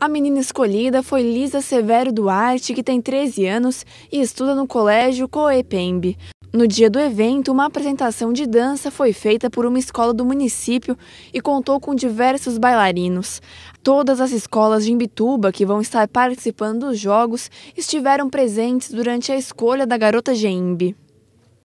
A menina escolhida foi Lisa Severo Duarte, que tem 13 anos e estuda no colégio Coepembe. No dia do evento, uma apresentação de dança foi feita por uma escola do município e contou com diversos bailarinos. Todas as escolas de Imbituba que vão estar participando dos jogos estiveram presentes durante a escolha da garota Geimbe.